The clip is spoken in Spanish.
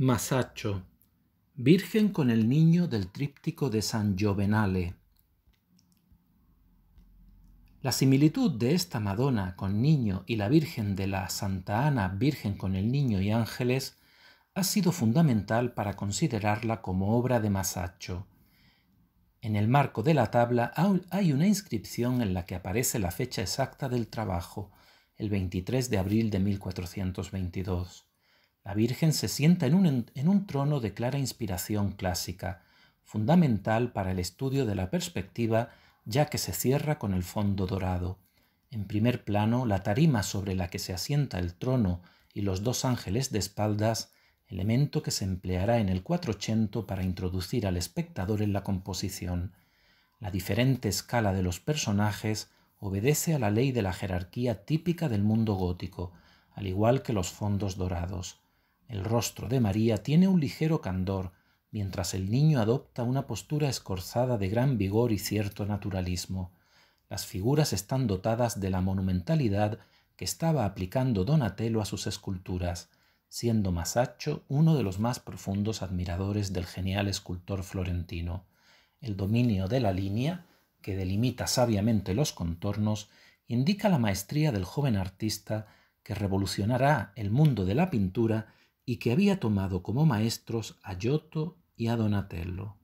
Masaccio, Virgen con el Niño del tríptico de San Giovenale. La similitud de esta Madonna con Niño y la Virgen de la Santa Ana, Virgen con el Niño y Ángeles, ha sido fundamental para considerarla como obra de Masaccio. En el marco de la tabla hay una inscripción en la que aparece la fecha exacta del trabajo, el 23 de abril de 1422. La Virgen se sienta en un, trono de clara inspiración clásica, fundamental para el estudio de la perspectiva ya que se cierra con el fondo dorado. En primer plano, la tarima sobre la que se asienta el trono y los dos ángeles de espaldas, elemento que se empleará en el 480 para introducir al espectador en la composición. La diferente escala de los personajes obedece a la ley de la jerarquía típica del mundo gótico, al igual que los fondos dorados. El rostro de María tiene un ligero candor, mientras el niño adopta una postura escorzada de gran vigor y cierto naturalismo. Las figuras están dotadas de la monumentalidad que estaba aplicando Donatello a sus esculturas, siendo Masaccio uno de los más profundos admiradores del genial escultor florentino. El dominio de la línea, que delimita sabiamente los contornos, indica la maestría del joven artista que revolucionará el mundo de la pintura y que había tomado como maestros a Giotto y a Donatello.